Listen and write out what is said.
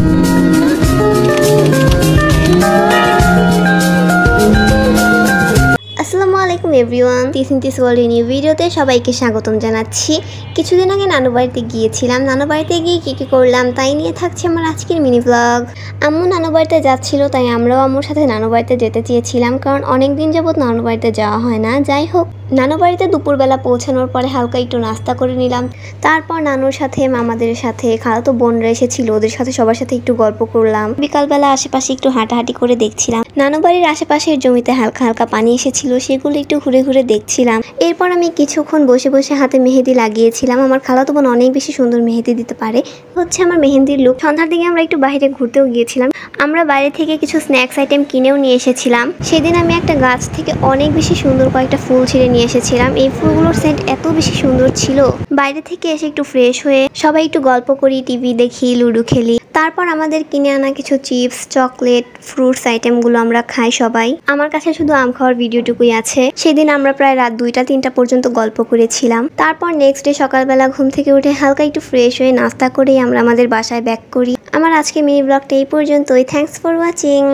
আসসালামু আলাইকুম everyone তিসিন্তিস world new ভিডিওতে সবাইকে স্বাগতম জানাচ্ছি কিছুদিন আগে নানু বাড়িতে গিয়েছিলাম নানু বাড়িতে গিয়ে কী কী করলাম তাই নিয়ে থাকছে আমার আজকের মিনি ব্লগ আম্মু নানু বাড়িতে যাচ্ছিলো তাই আমরাও আম্মুর সাথে নানু বাড়িতে যেতে চেয়েছিলাম কারণ অনেক দিন যাবৎ নানু বাড়িতে যাওয়া হয় না যাই হোক নানু বাড়িতে দুপুরবেলা পৌঁছানোর পরে হালকা একটু নাস্তা করে নিলাম তারপর নানুর সাথে মামাদের সাথে খালাতো বোনরা এসেছিল ওদের সাথে সবার সাথে একটু গল্প করলাম বিকালবেলা আশেপাশে একটু হাঁটাহাঁটি করে দেখছিলাম নানু বাড়ির আশেপাশের জমিতে হালকা হালকা পানি এসেছিল সেগুলো একটু ঘুরে ঘুরে দেখছিলাম এরপর আমি কিছুক্ষণ বসে বসে হাতে মেহেদি লাগিয়েছিলাম আমার খালাতো বোন অনেক বেশি সুন্দর মেহেদি দিতে পারে হচ্ছে আমার মেহেদির লুক সন্ধ্যার দিকে আমরা একটু বাইরে ঘুরতেও গিয়েছিলাম আমরা বাইরে থেকে কিছু স্ন্যাক্স আইটেম কিনেও নিয়ে এসেছিলাম সেদিন আমি একটা গাছ থেকে অনেক বেশি সুন্দর কয়েকটা ফুল ছিঁড়ে নিয়ে নিয়ে এসেছিলাম এই ফুলগুলোর সেন্ট এত বেশি সুন্দর ছিল বাইরে থেকে এসে একটু ফ্রেশ হয়ে সবাই একটু গল্প করি টিভি দেখি লুডো খেলি তারপর আমাদের কিনে আনা কিছু চিপস চকলেট ফ্রুটস আইটেমগুলো আমরা খাই সবাই আমার কাছে শুধু আম খাওয়ার ভিডিওটুকুই আছে সেদিন আমরা প্রায় রাত দুইটা তিনটা পর্যন্ত গল্প করেছিলাম তারপর নেক্সট ডে সকালবেলা ঘুম থেকে উঠে হালকা একটু ফ্রেশ হয়ে নাস্তা করেই আমরা আমাদের বাসায় ব্যাক করি আমার আজকে মিনি ব্লগটা এই পর্যন্তই থ্যাংকস ফর ওয়াচিং